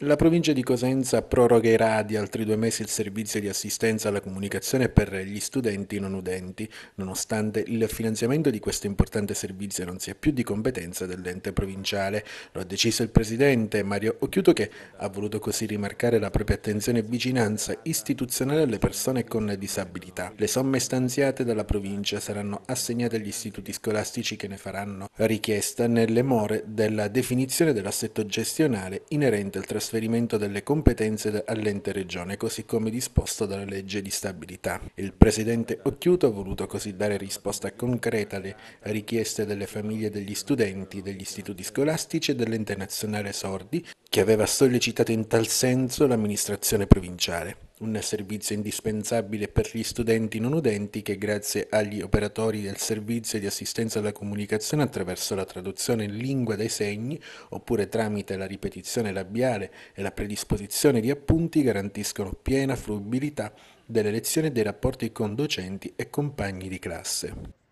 La provincia di Cosenza prorogherà di altri due mesi il servizio di assistenza alla comunicazione per gli studenti non udenti, nonostante il finanziamento di questo importante servizio non sia più di competenza dell'ente provinciale. Lo ha deciso il presidente Mario Occhiuto che ha voluto così rimarcare la propria attenzione e vicinanza istituzionale alle persone con disabilità. Le somme stanziate dalla provincia saranno assegnate agli istituti scolastici che ne faranno richiesta nelle more della definizione dell'assetto gestionale inerente al trasporto trasferimento delle competenze all'ente regione, così come disposto dalla legge di stabilità. Il presidente Occhiuto ha voluto così dare risposta concreta alle richieste delle famiglie degli studenti, degli istituti scolastici e dell'ente nazionale Sordi, che aveva sollecitato in tal senso l'amministrazione provinciale un servizio indispensabile per gli studenti non udenti che grazie agli operatori del servizio di assistenza alla comunicazione attraverso la traduzione in lingua dei segni oppure tramite la ripetizione labiale e la predisposizione di appunti garantiscono piena fruibilità delle lezioni e dei rapporti con docenti e compagni di classe.